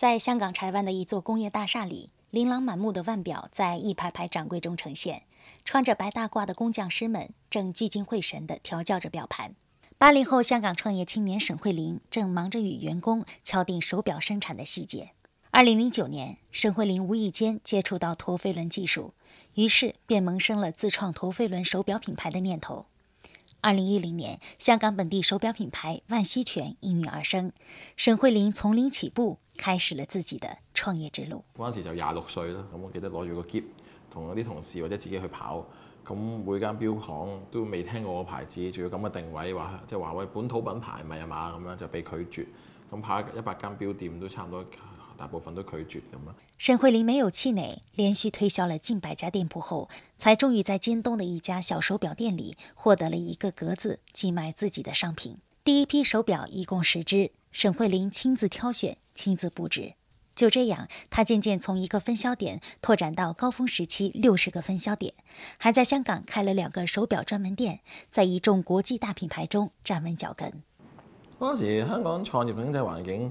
在香港、台湾的一座工业大厦里，琳琅满目的腕表在一排排展柜中呈现。穿着白大褂的工匠师们正聚精会神地调教着表盘。八零后香港创业青年沈慧玲正忙着与员工敲定手表生产的细节。二零零九年，沈慧玲无意间接触到陀飞轮技术，于是便萌生了自创陀飞轮手表品牌的念头。二零一零年，香港本地手表品牌万西全应运而生。沈慧玲从零起步，开始了自己的创业之路。嗰阵时就廿六岁啦，咁我记得攞住个 j 同啲同事或者自己去跑，咁每间表行都未听过个牌子，仲要咁嘅定位，话即系华为本土品牌咪啊嘛咁样就被拒绝。咁跑一百间表店都差唔多。大部分都拒绝咁啊！沈慧玲没有气馁，连续推销了近百家店铺后，才终于在京东的一家小手表店里获得了一个格子寄卖自己的商品。第一批手表一共十只，沈慧玲亲自挑选，亲自布置。就这样，她渐渐从一个分销点拓展到高峰时期六十个分销点，还在香港开了两个手表专门店，在一众国际大品牌中站稳脚跟。当时香港创业经济环境。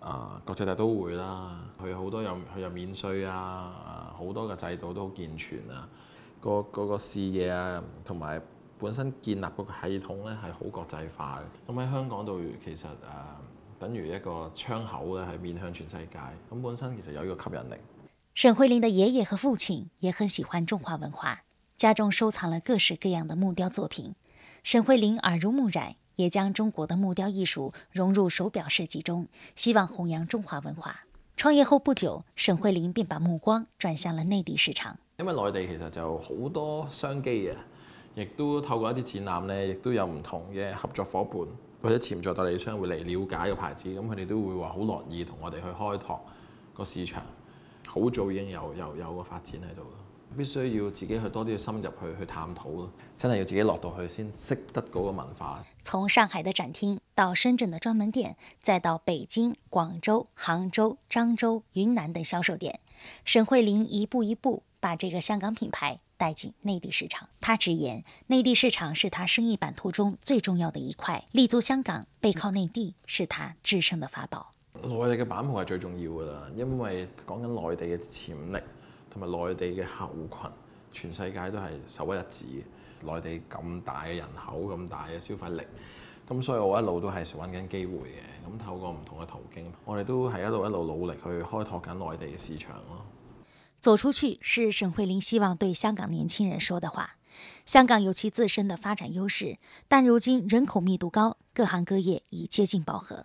啊，國際大都會啦，佢好多有佢又免税啊，好多嘅制度都好健全啊，個嗰個視野啊，同埋本身建立嗰個系統咧係好國際化嘅。咁喺香港度其實誒，等於一個窗口咧，係面向全世界。咁本身其實有呢個吸引力。沈慧玲的爺爺和父親也很喜歡中華文化，家中收藏了各式各樣的木雕作品，沈慧玲耳濡目染。也将中国的木雕艺术融入手表设计中，希望弘扬中华文化。创业后不久，沈慧玲便把目光转向了内地市场，因为内地其实就好多商机啊，亦都透过一啲展览咧，亦都有唔同嘅合作伙伴或者潜在代理商会嚟了解个牌子，咁佢哋都会话好乐意同我哋去开拓个市场，好早已经有有有个发展喺度。必須要自己去多啲深入去去探討咯，真係要自己落到去先識得嗰個文化。從上海的展廳到深圳的專門店，再到北京、廣州、杭州、漳州、雲南等銷售店，沈慧玲一步一步把這個香港品牌帶進內地市場。她直言，內地市場是她生意版圖中最重要的一塊，立足香港，背靠內地，是她制勝的法寶。內地嘅版圖係最重要噶啦，因為講緊內地嘅潛力。同埋內地嘅客户群，全世界都係首屈一指嘅。內地咁大嘅人口，咁大嘅消費力，咁所以我一路都係揾緊機會嘅。咁透過唔同嘅途徑，我哋都係一路一路努力去開拓緊內地嘅市場咯。走出去是沈慧玲希望對香港年輕人說的話。香港有其自身嘅發展優勢，但如今人口密度高，各行各業已接近飽和。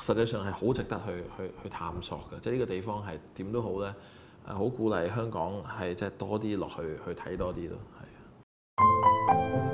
實際上係好值得去去去探索㗎，即係呢個地方係點都好咧，係好鼓勵香港係即係多啲落去去睇多啲咯，係。